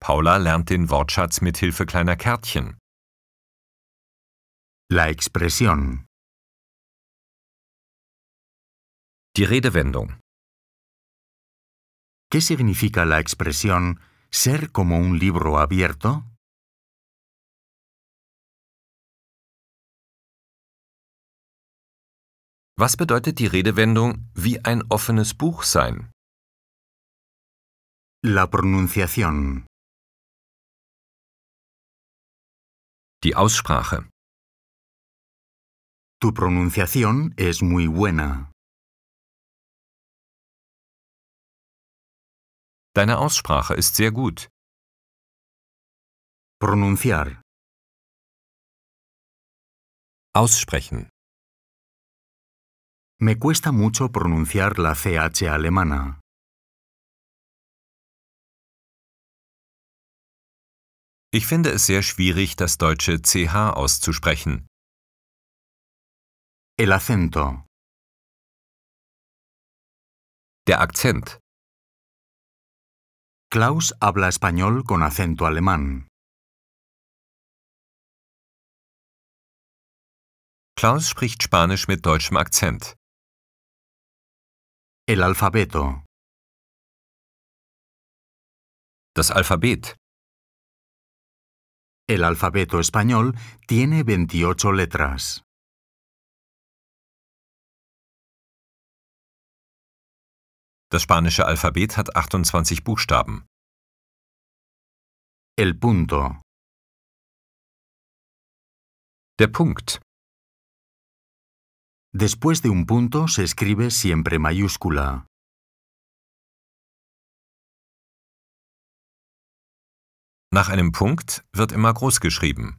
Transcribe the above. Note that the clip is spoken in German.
Paula lernt den Wortschatz mit Hilfe kleiner Kärtchen. La expresión. Die Redewendung. ¿Qué significa la expresión ser como un libro abierto? Was bedeutet die Redewendung wie ein offenes Buch sein? La pronunciación. Die Aussprache. Tu pronunciación es muy buena. Deine Aussprache ist sehr gut. Pronunciar. Aussprechen. Me cuesta mucho pronunciar la CH alemana. Ich finde es sehr schwierig, das deutsche CH auszusprechen. El acento. Der Akzent. Klaus habla español con acento alemán. Klaus spricht Spanisch mit deutschem Akzent. El alfabeto. Das Alphabet. El alfabeto español tiene 28 letras. Das spanische Alphabet hat 28 Buchstaben. El punto. Der Punkt. Después de un punto se escribe siempre mayúscula. Nach einem Punkt wird immer groß geschrieben